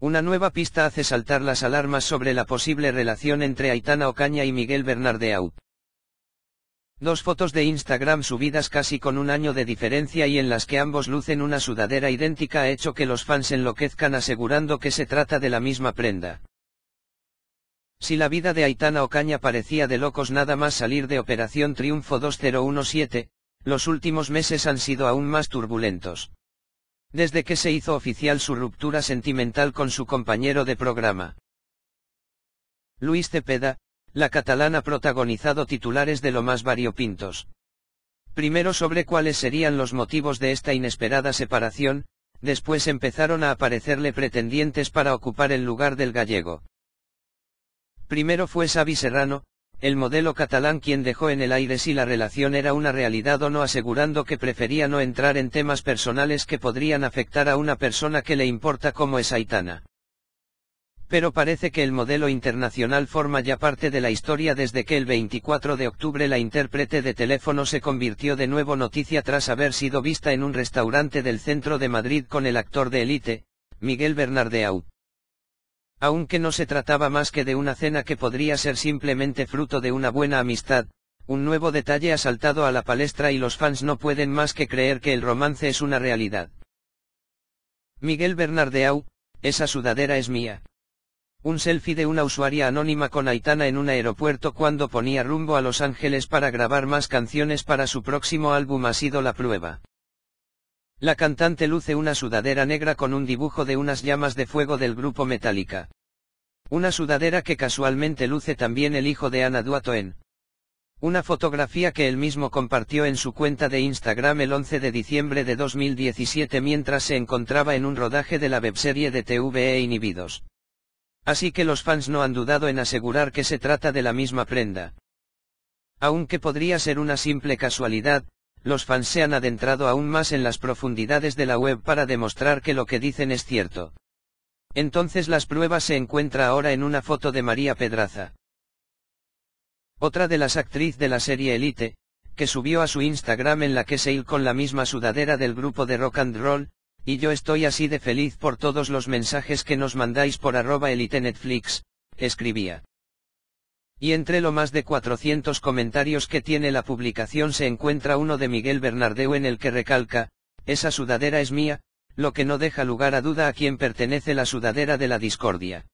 Una nueva pista hace saltar las alarmas sobre la posible relación entre Aitana Ocaña y Miguel Bernardeau. Dos fotos de Instagram subidas casi con un año de diferencia y en las que ambos lucen una sudadera idéntica ha hecho que los fans enloquezcan asegurando que se trata de la misma prenda. Si la vida de Aitana Ocaña parecía de locos nada más salir de Operación Triunfo 2017, los últimos meses han sido aún más turbulentos desde que se hizo oficial su ruptura sentimental con su compañero de programa. Luis Cepeda, la catalana protagonizado titulares de lo más variopintos. Primero sobre cuáles serían los motivos de esta inesperada separación, después empezaron a aparecerle pretendientes para ocupar el lugar del gallego. Primero fue Xavi Serrano, el modelo catalán quien dejó en el aire si la relación era una realidad o no asegurando que prefería no entrar en temas personales que podrían afectar a una persona que le importa como es Aitana. Pero parece que el modelo internacional forma ya parte de la historia desde que el 24 de octubre la intérprete de teléfono se convirtió de nuevo noticia tras haber sido vista en un restaurante del centro de Madrid con el actor de élite, Miguel Bernardeau. Aunque no se trataba más que de una cena que podría ser simplemente fruto de una buena amistad, un nuevo detalle ha saltado a la palestra y los fans no pueden más que creer que el romance es una realidad. Miguel Bernardeau, esa sudadera es mía. Un selfie de una usuaria anónima con Aitana en un aeropuerto cuando ponía rumbo a Los Ángeles para grabar más canciones para su próximo álbum ha sido la prueba. La cantante luce una sudadera negra con un dibujo de unas llamas de fuego del grupo Metallica. Una sudadera que casualmente luce también el hijo de Ana Duatoen. Una fotografía que él mismo compartió en su cuenta de Instagram el 11 de diciembre de 2017 mientras se encontraba en un rodaje de la webserie de TVE Inhibidos. Así que los fans no han dudado en asegurar que se trata de la misma prenda. Aunque podría ser una simple casualidad, los fans se han adentrado aún más en las profundidades de la web para demostrar que lo que dicen es cierto. Entonces las pruebas se encuentra ahora en una foto de María Pedraza. Otra de las actriz de la serie Elite, que subió a su Instagram en la que se il con la misma sudadera del grupo de rock and roll, y yo estoy así de feliz por todos los mensajes que nos mandáis por arroba Elite Netflix, escribía. Y entre lo más de 400 comentarios que tiene la publicación se encuentra uno de Miguel Bernardeu en el que recalca, esa sudadera es mía, lo que no deja lugar a duda a quien pertenece la sudadera de la discordia.